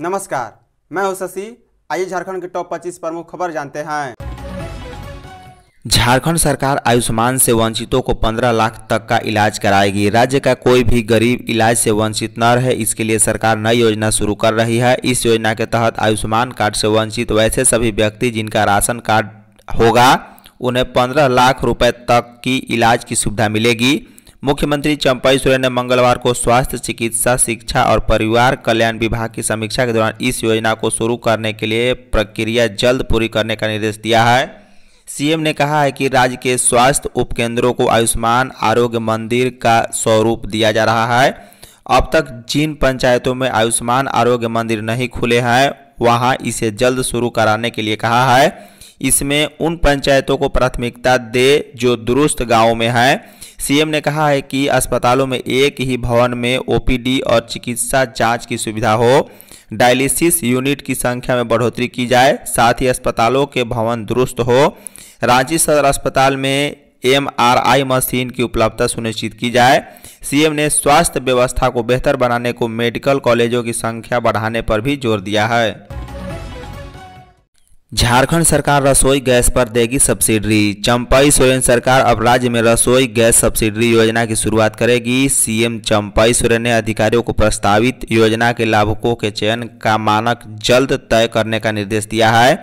नमस्कार मैं हूं शशि आइए झारखंड के टॉप 25 प्रमुख खबर जानते हैं झारखंड सरकार आयुष्मान से वंचितों को 15 लाख तक का इलाज कराएगी राज्य का कोई भी गरीब इलाज से वंचित न रहे इसके लिए सरकार नई योजना शुरू कर रही है इस योजना के तहत आयुष्मान कार्ड से वंचित वैसे सभी व्यक्ति जिनका राशन कार्ड होगा उन्हें पंद्रह लाख रुपये तक की इलाज की सुविधा मिलेगी मुख्यमंत्री चंपाई सोरेन ने मंगलवार को स्वास्थ्य चिकित्सा शिक्षा और परिवार कल्याण विभाग की समीक्षा के दौरान इस योजना को शुरू करने के लिए प्रक्रिया जल्द पूरी करने का निर्देश दिया है सीएम ने कहा है कि राज्य के स्वास्थ्य उपकेंद्रों को आयुष्मान आरोग्य मंदिर का स्वरूप दिया जा रहा है अब तक जिन पंचायतों में आयुष्मान आरोग्य मंदिर नहीं खुले हैं वहाँ इसे जल्द शुरू कराने के लिए कहा है इसमें उन पंचायतों को प्राथमिकता दे जो दुरुस्त गाँव में हैं सीएम ने कहा है कि अस्पतालों में एक ही भवन में ओपीडी और चिकित्सा जांच की सुविधा हो डायलिसिस यूनिट की संख्या में बढ़ोतरी की जाए साथ ही अस्पतालों के भवन दुरुस्त हो रांची सदर अस्पताल में एमआरआई मशीन की उपलब्धता सुनिश्चित की जाए सीएम ने स्वास्थ्य व्यवस्था को बेहतर बनाने को मेडिकल कॉलेजों की संख्या बढ़ाने पर भी जोर दिया है झारखंड सरकार रसोई गैस पर देगी सब्सिडी चंपाई सोरेन सरकार अब राज्य में रसोई गैस सब्सिडी योजना की शुरुआत करेगी सीएम चंपाई सोरेन ने अधिकारियों को प्रस्तावित योजना के लाभुकों के चयन का मानक जल्द तय करने का निर्देश दिया है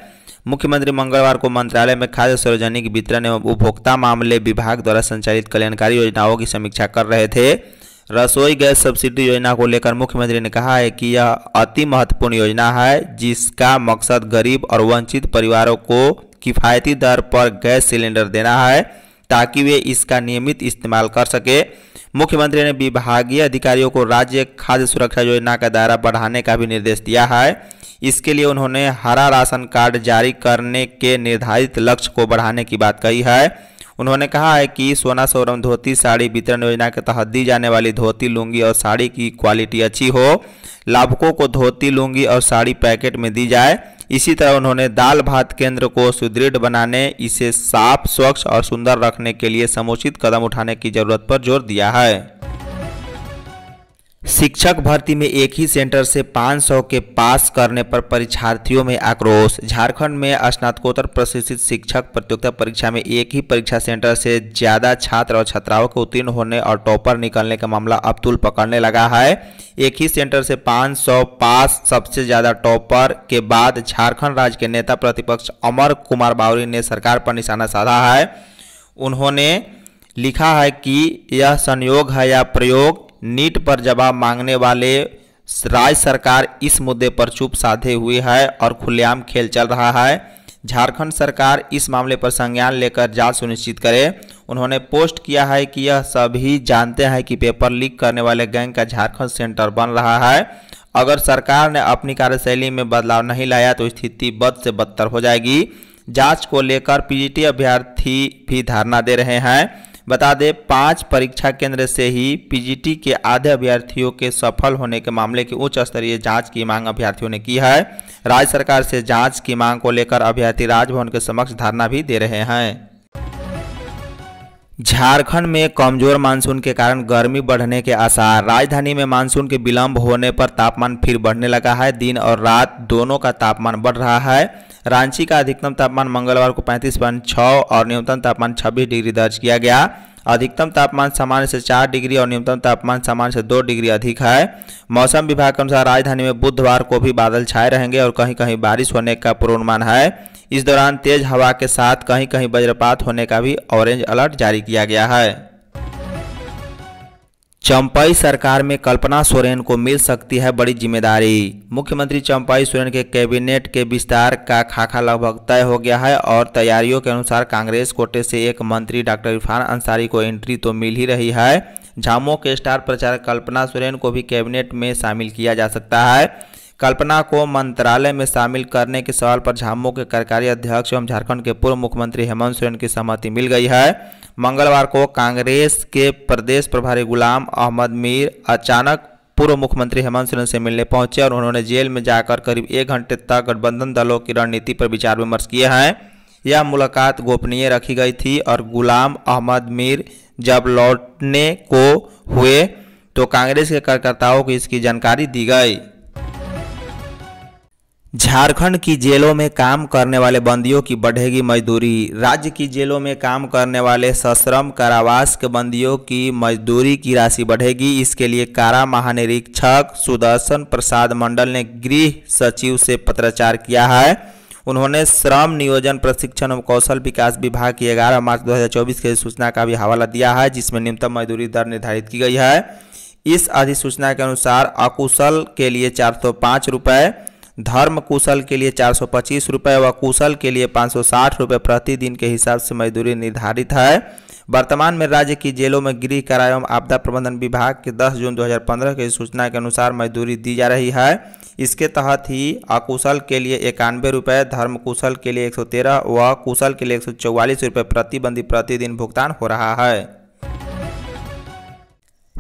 मुख्यमंत्री मंगलवार को मंत्रालय में खाद्य सार्वजनिक वितरण एवं उपभोक्ता मामले विभाग द्वारा संचालित कल्याणकारी योजनाओं की समीक्षा कर रहे थे रसोई गैस सब्सिडी योजना को लेकर मुख्यमंत्री ने कहा है कि यह अति महत्वपूर्ण योजना है जिसका मकसद गरीब और वंचित परिवारों को किफ़ायती दर पर गैस सिलेंडर देना है ताकि वे इसका नियमित इस्तेमाल कर सके मुख्यमंत्री ने विभागीय अधिकारियों को राज्य खाद्य सुरक्षा योजना का दायरा बढ़ाने का भी निर्देश दिया है इसके लिए उन्होंने हरा राशन कार्ड जारी करने के निर्धारित लक्ष्य को बढ़ाने की बात कही है उन्होंने कहा है कि सोना सौरम धोती साड़ी वितरण योजना के तहत दी जाने वाली धोती लुंगी और साड़ी की क्वालिटी अच्छी हो लाभुकों को धोती लुंगी और साड़ी पैकेट में दी जाए इसी तरह उन्होंने दाल भात केंद्र को सुदृढ़ बनाने इसे साफ स्वच्छ और सुंदर रखने के लिए समुचित कदम उठाने की जरूरत पर जोर दिया है शिक्षक भर्ती में एक ही सेंटर से 500 के पास करने पर परीक्षार्थियों में आक्रोश झारखंड में स्नातकोत्तर प्रशिक्षित शिक्षक प्रतियोगिता परीक्षा में एक ही परीक्षा सेंटर से ज़्यादा छात्र और छात्राओं के उत्तीर्ण होने और टॉपर निकलने का मामला अब तुल पकड़ने लगा है एक ही सेंटर से 500 पास सबसे ज़्यादा टॉपर के बाद झारखंड राज्य के नेता प्रतिपक्ष अमर कुमार बावरी ने सरकार पर निशाना साधा है उन्होंने लिखा है कि यह संयोग है या प्रयोग नीट पर जवाब मांगने वाले राज्य सरकार इस मुद्दे पर चुप साधे हुए है और खुलेआम खेल चल रहा है झारखंड सरकार इस मामले पर संज्ञान लेकर जांच सुनिश्चित करे उन्होंने पोस्ट किया है कि यह सभी जानते हैं कि पेपर लीक करने वाले गैंग का झारखंड सेंटर बन रहा है अगर सरकार ने अपनी कार्यशैली में बदलाव नहीं लाया तो स्थिति बद से बदतर हो जाएगी जांच को लेकर पीजीटी अभ्यर्थी भी धारणा दे रहे हैं बता दें पांच परीक्षा केंद्र से ही पीजीटी के आधे अभ्यर्थियों के सफल होने के मामले की उच्च स्तरीय जांच की मांग अभ्यर्थियों ने की है राज्य सरकार से जांच की मांग को लेकर अभ्यर्थी राजभवन के समक्ष धरना भी दे रहे हैं झारखंड में कमजोर मानसून के कारण गर्मी बढ़ने के आसार राजधानी में मानसून के विलंब होने पर तापमान फिर बढ़ने लगा है दिन और रात दोनों का तापमान बढ़ रहा है रांची का अधिकतम तापमान मंगलवार को पैंतीस पॉइंट और न्यूनतम तापमान छब्बीस डिग्री दर्ज किया गया अधिकतम तापमान सामान्य से चार डिग्री और न्यूनतम तापमान सामान्य से दो डिग्री अधिक है मौसम विभाग के अनुसार राजधानी में बुधवार को भी बादल छाए रहेंगे और कहीं कहीं बारिश होने का पूर्वानुमान है इस दौरान तेज हवा के साथ कहीं कहीं वज्रपात होने का भी ऑरेंज अलर्ट जारी किया गया है चंपाई सरकार में कल्पना सोरेन को मिल सकती है बड़ी जिम्मेदारी मुख्यमंत्री चंपाई सोरेन के कैबिनेट के विस्तार का खाका लगभग तय हो गया है और तैयारियों के अनुसार कांग्रेस कोटे से एक मंत्री डॉक्टर इरफान अंसारी को एंट्री तो मिल ही रही है झामो के स्टार प्रचारक कल्पना सोरेन को भी कैबिनेट में शामिल किया जा सकता है कल्पना को मंत्रालय में शामिल करने के सवाल पर झामुमो के कार्यकारी अध्यक्ष एवं झारखंड के पूर्व मुख्यमंत्री हेमंत सोरेन की सहमति मिल गई है मंगलवार को कांग्रेस के प्रदेश प्रभारी गुलाम अहमद मीर अचानक पूर्व मुख्यमंत्री हेमंत सोरेन से मिलने पहुंचे और उन्होंने जेल में जाकर करीब एक घंटे तक गठबंधन दलों की रणनीति पर विचार विमर्श किए हैं यह मुलाकात गोपनीय रखी गई थी और गुलाम अहमद मीर जब लौटने को हुए तो कांग्रेस के कार्यकर्ताओं को इसकी जानकारी दी गई झारखंड की जेलों में काम करने वाले बंदियों की बढ़ेगी मजदूरी राज्य की जेलों में काम करने वाले सश्रम कारावास के बंदियों की मजदूरी की राशि बढ़ेगी इसके लिए कारा महानिरीक्षक सुदर्शन प्रसाद मंडल ने गृह सचिव से पत्राचार किया है उन्होंने श्रम नियोजन प्रशिक्षण एवं कौशल विकास विभाग की ग्यारह मार्च दो की अधिसूचना का भी हवाला दिया है जिसमें न्यूनतम मजदूरी दर निर्धारित की गई है इस अधिसूचना के अनुसार अकुशल के लिए चार सौ धर्म कुशल के लिए चार सौ पच्चीस रुपये व कुशल के लिए पाँच सौ साठ रुपये प्रतिदिन के हिसाब से मजदूरी निर्धारित है वर्तमान में राज्य की जेलों में गृह किराया एवं आपदा प्रबंधन विभाग के 10 जून 2015 की सूचना के अनुसार मजदूरी दी जा रही है इसके तहत ही अकुशल के लिए इक्यानवे रुपये धर्म कुशल के लिए 113 व कुशल के लिए एक सौ प्रतिबंधी प्रतिदिन भुगतान हो रहा है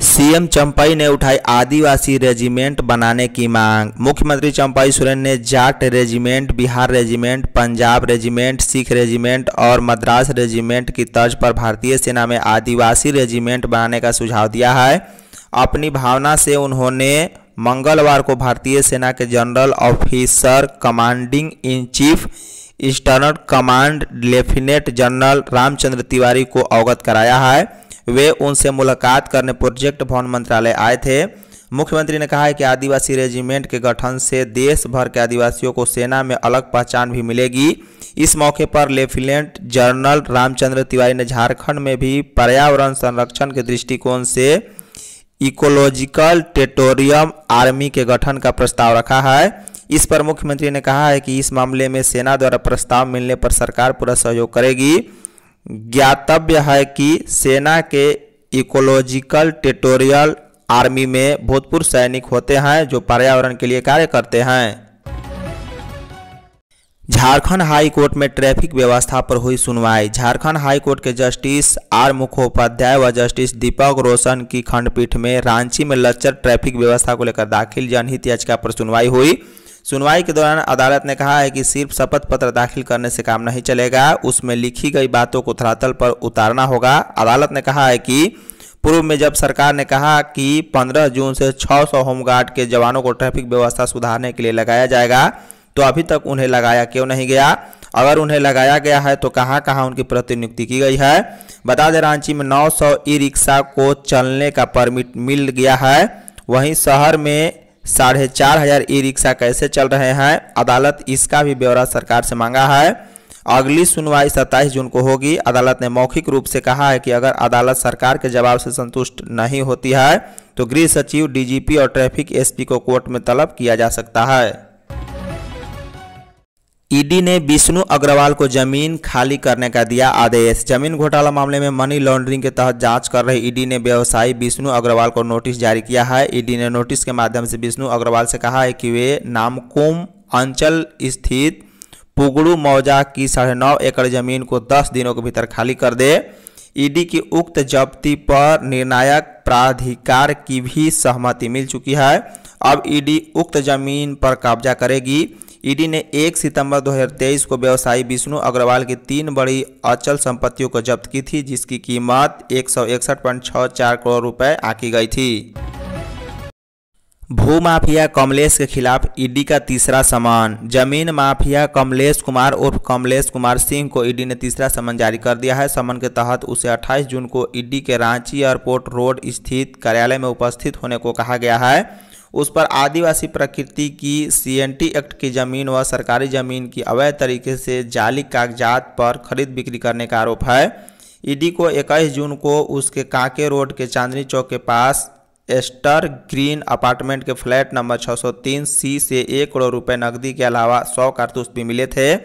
सीएम चंपाई ने उठाई आदिवासी रेजिमेंट बनाने की मांग मुख्यमंत्री चंपाई सोरेन ने Jat regiment Bihar regiment Punjab regiment Sikh regiment और मद्रास रेजिमेंट की तर्ज पर भारतीय सेना में आदिवासी रेजिमेंट बनाने का सुझाव दिया है अपनी भावना से उन्होंने मंगलवार को भारतीय सेना के general officer commanding in chief eastern command lieutenant general Ramchandra Tiwari को अवगत कराया है वे उनसे मुलाकात करने प्रोजेक्ट भवन मंत्रालय आए थे मुख्यमंत्री ने कहा है कि आदिवासी रेजिमेंट के गठन से देश भर के आदिवासियों को सेना में अलग पहचान भी मिलेगी इस मौके पर लेफ्टिनेंट जनरल रामचंद्र तिवारी ने झारखंड में भी पर्यावरण संरक्षण के दृष्टिकोण से इकोलॉजिकल टेटोरियम आर्मी के गठन का प्रस्ताव रखा है इस पर मुख्यमंत्री ने कहा है कि इस मामले में सेना द्वारा प्रस्ताव मिलने पर सरकार पूरा सहयोग करेगी ज्ञातव्य है कि सेना के इकोलॉजिकल टेरिटोरियल आर्मी में भूतपूर्व सैनिक होते हैं जो पर्यावरण के लिए कार्य करते हैं झारखंड हाई कोर्ट में ट्रैफिक व्यवस्था पर हुई सुनवाई झारखंड हाई कोर्ट के जस्टिस आर मुखोपाध्याय व जस्टिस दीपक रोशन की खंडपीठ में रांची में लच्चर ट्रैफिक व्यवस्था को लेकर दाखिल जनहित याचिका पर सुनवाई हुई सुनवाई के दौरान अदालत ने कहा है कि सिर्फ शपथ पत्र दाखिल करने से काम नहीं चलेगा उसमें लिखी गई बातों को धरातल पर उतारना होगा अदालत ने कहा है कि पूर्व में जब सरकार ने कहा कि 15 जून से 600 होमगार्ड के जवानों को ट्रैफिक व्यवस्था सुधारने के लिए लगाया जाएगा तो अभी तक उन्हें लगाया क्यों नहीं गया अगर उन्हें लगाया गया है तो कहां कहां उनकी प्रतिनियुक्ति की गई है बता दें रांची में 900 ई रिक्शा को चलने का परमिट मिल गया है वहीं शहर में साढ़े चार हजार ई रिक्शा कैसे चल रहे हैं अदालत इसका भी ब्यौरा सरकार से मांगा है अगली सुनवाई सत्ताईस जून को होगी अदालत ने मौखिक रूप से कहा है कि अगर अदालत सरकार के जवाब से संतुष्ट नहीं होती है तो गृह सचिव डीजीपी और ट्रैफिक एसपी को कोर्ट में तलब किया जा सकता है ईडी ने विष्णु अग्रवाल को जमीन खाली करने का दिया आदेश जमीन घोटाला मामले में मनी लॉन्ड्रिंग के तहत जांच कर रही ईडी ने व्यवसायी विष्णु अग्रवाल को नोटिस जारी किया है ईडी ने नोटिस के माध्यम से विष्णु अग्रवाल से कहा है कि वे नामकुम अंचल स्थित पुगड़ू मौजा की साढ़े नौ एकड़ जमीन को दस दिनों के भीतर खाली कर दे ईडी की उक्त जब्ती पर निर्णायक प्राधिकार की भी सहमति मिल चुकी है अब ईडी उक्त जमीन पर कब्जा करेगी ईडी ने 1 सितंबर 2023 को व्यवसायी विष्णु अग्रवाल की तीन बड़ी अचल संपत्तियों को जब्त की थी जिसकी कीमत एक करोड़ रुपए आकी गई थी भू माफिया कमलेश के खिलाफ ईडी का तीसरा समन जमीन माफिया कमलेश कुमार उर्फ कमलेश कुमार सिंह को ईडी ने तीसरा समन जारी कर दिया है समन के तहत उसे 28 जून को ईडी के रांची एयरपोर्ट रोड स्थित कार्यालय में उपस्थित होने को कहा गया है उस पर आदिवासी प्रकृति की सी एक्ट की ज़मीन व सरकारी ज़मीन की अवैध तरीके से जाली कागजात पर खरीद बिक्री करने का आरोप है ईडी e को 21 जून को उसके कांके रोड के चांदनी चौक के पास एस्टर ग्रीन अपार्टमेंट के फ्लैट नंबर 603 सी से एक करोड़ रुपए नकदी के अलावा सौ कारतूस भी मिले थे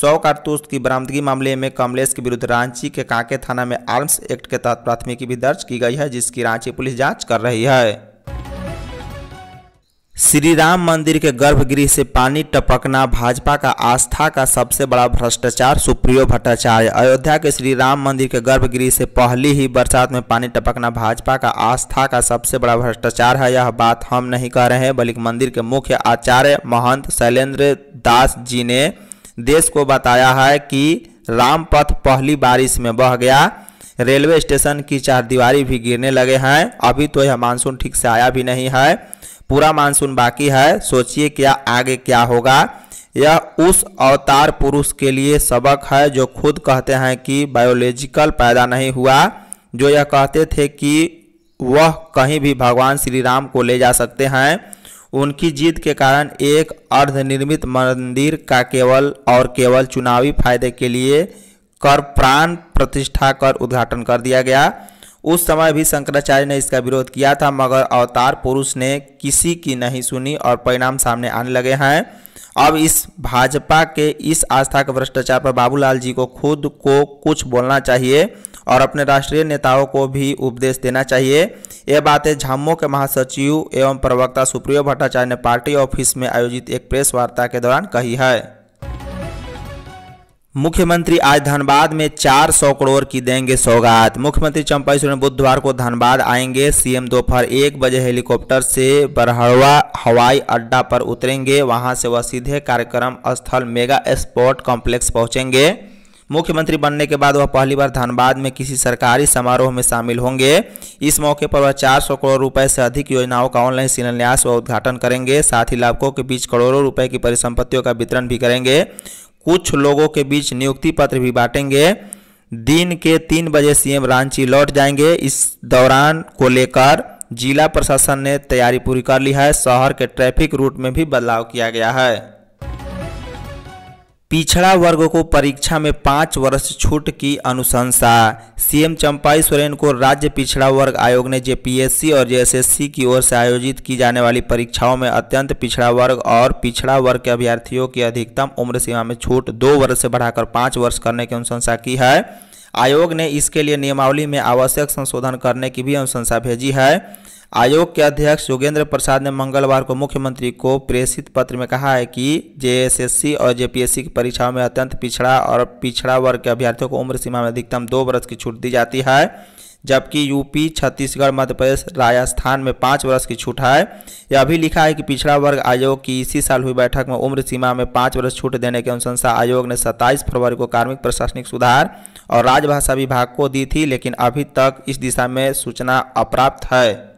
सौ कारतूस की बरामदगी मामले में कमलेश के विरुद्ध रांची के कांके थाना में आर्म्स एक्ट के तहत प्राथमिकी भी दर्ज की गई है जिसकी रांची पुलिस जांच कर रही है श्री राम मंदिर के गर्भगृह से पानी टपकना भाजपा का आस्था का सबसे बड़ा भ्रष्टाचार सुप्रियो भट्टाचार्य अयोध्या के श्री राम मंदिर के गर्भगृह से पहली ही बरसात में पानी टपकना भाजपा का आस्था का सबसे बड़ा भ्रष्टाचार है यह बात हम नहीं कह रहे हैं बल्कि मंदिर के मुख्य आचार्य महंत शैलेंद्र दास जी ने देश को बताया है कि रामपथ पहली बारिश में बह गया रेलवे स्टेशन की चार दीवारी भी गिरने लगे हैं अभी तो यह मानसून ठीक से आया भी नहीं है पूरा मानसून बाकी है सोचिए क्या आगे क्या होगा यह उस अवतार पुरुष के लिए सबक है जो खुद कहते हैं कि बायोलॉजिकल पैदा नहीं हुआ जो यह कहते थे कि वह कहीं भी भगवान श्री राम को ले जा सकते हैं उनकी जीत के कारण एक अर्धनिर्मित मंदिर का केवल और केवल चुनावी फायदे के लिए कर प्राण प्रतिष्ठा कर उद्घाटन कर दिया गया उस समय भी शंकराचार्य ने इसका विरोध किया था मगर अवतार पुरुष ने किसी की नहीं सुनी और परिणाम सामने आने लगे हैं अब इस भाजपा के इस आस्था के भ्रष्टाचार पर बाबूलाल जी को खुद को कुछ बोलना चाहिए और अपने राष्ट्रीय नेताओं को भी उपदेश देना चाहिए ये बातें झामो के महासचिव एवं प्रवक्ता सुप्रियो भट्टाचार्य ने पार्टी ऑफिस में आयोजित एक प्रेस वार्ता के दौरान कही है मुख्यमंत्री आज धनबाद में 400 करोड़ की देंगे सौगात मुख्यमंत्री चंपा सोरेन बुधवार को धनबाद आएंगे सीएम दोपहर एक बजे हेलीकॉप्टर से बरहड़वा हवाई अड्डा पर उतरेंगे वहां से वह सीधे कार्यक्रम स्थल मेगा स्पोर्ट कॉम्प्लेक्स पहुंचेंगे मुख्यमंत्री बनने के बाद वह पहली बार धनबाद में किसी सरकारी समारोह में शामिल होंगे इस मौके पर वह 400 करोड़ रुपए से अधिक योजनाओं का ऑनलाइन शिलान्यास व उद्घाटन करेंगे साथ ही लाभकों के बीच करोड़ों रुपए की परिसंपत्तियों का वितरण भी करेंगे कुछ लोगों के बीच नियुक्ति पत्र भी बांटेंगे दिन के तीन बजे सीएम रांची लौट जाएंगे इस दौरान को लेकर जिला प्रशासन ने तैयारी पूरी कर ली है शहर के ट्रैफिक रूट में भी बदलाव किया गया है पिछड़ा वर्ग को परीक्षा में पाँच वर्ष छूट की अनुशंसा सीएम चंपाई सोरेन को राज्य पिछड़ा वर्ग आयोग ने जेपीएससी और जेएसएससी की ओर से आयोजित की जाने वाली परीक्षाओं में अत्यंत पिछड़ा वर्ग और पिछड़ा वर्ग के अभ्यर्थियों की अधिकतम उम्र सीमा में छूट दो वर्ष से बढ़ाकर पाँच वर्ष करने की अनुशंसा की है आयोग ने इसके लिए नियमावली में आवश्यक संशोधन करने की भी अनुशंसा भेजी है आयोग के अध्यक्ष योगेंद्र प्रसाद ने मंगलवार को मुख्यमंत्री को प्रेषित पत्र में कहा है कि जेएसएससी और जेपीएससी की परीक्षाओं में अत्यंत पिछड़ा और पिछड़ा वर्ग के अभ्यर्थियों को उम्र सीमा में अधिकतम दो वर्ष की छूट दी जाती है जबकि यूपी छत्तीसगढ़ मध्य प्रदेश राजस्थान में पाँच वर्ष की छूट है यह भी लिखा है कि पिछड़ा वर्ग आयोग की इसी साल हुई बैठक में उम्र सीमा में पाँच वर्ष छूट देने की अनुशंसा आयोग ने 27 फरवरी को कार्मिक प्रशासनिक सुधार और राजभाषा विभाग को दी थी लेकिन अभी तक इस दिशा में सूचना अप्राप्त है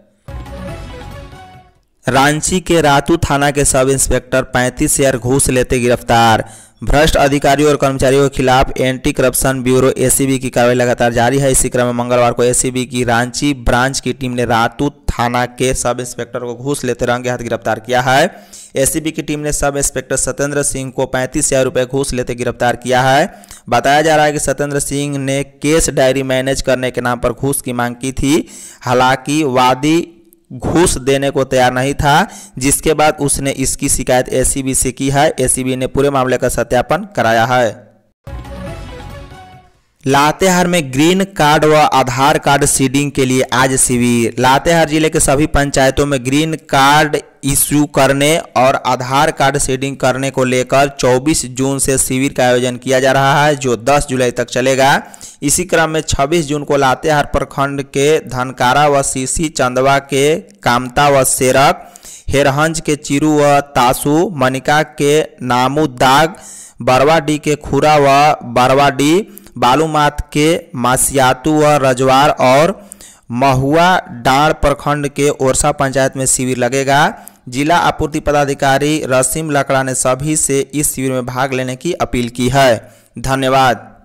रांची के रातू थाना के सब इंस्पेक्टर पैंतीस हजार घूस लेते गिरफ्तार भ्रष्ट अधिकारियों और कर्मचारियों के खिलाफ एंटी करप्शन ब्यूरो एसीबी की कार्रवाई लगातार जारी है इसी क्रम में मंगलवार को एसीबी की रांची ब्रांच की टीम ने रातू थाना के सब इंस्पेक्टर को घूस लेते रंगे हाथ गिरफ्तार किया है एसीबी की टीम ने सब इंस्पेक्टर सत्येंद्र सिंह को पैंतीस हजार रुपये घूस लेते गिरफ्तार किया है बताया जा रहा है कि सत्येंद्र सिंह ने केस डायरी मैनेज करने के नाम पर घूस की मांग की थी हालांकि वादी घूस देने को तैयार नहीं था जिसके बाद उसने इसकी शिकायत एसीबी से की है एसीबी ने पूरे मामले का सत्यापन कराया है लातेहार में ग्रीन कार्ड व आधार कार्ड सीडिंग के लिए आज शिविर लातेहार जिले के सभी पंचायतों में ग्रीन कार्ड इश्यू करने और आधार कार्ड सीडिंग करने को लेकर 24 जून से शिविर का आयोजन किया जा रहा है जो 10 जुलाई तक चलेगा इसी क्रम में 26 जून को लातेहार प्रखंड के धनकारा व सीसी चंदवा के कामता व सेरक हेरहंज के चिरू व तासु मनिका के नामुदाग बरवाडी के खुरा व बरवाडी बालूमाथ के मासियातू व रजवार और महुआ डांड़ प्रखंड के ओरसा पंचायत में शिविर लगेगा जिला आपूर्ति पदाधिकारी रसीम लकड़ा ने सभी से इस शिविर में भाग लेने की अपील की है धन्यवाद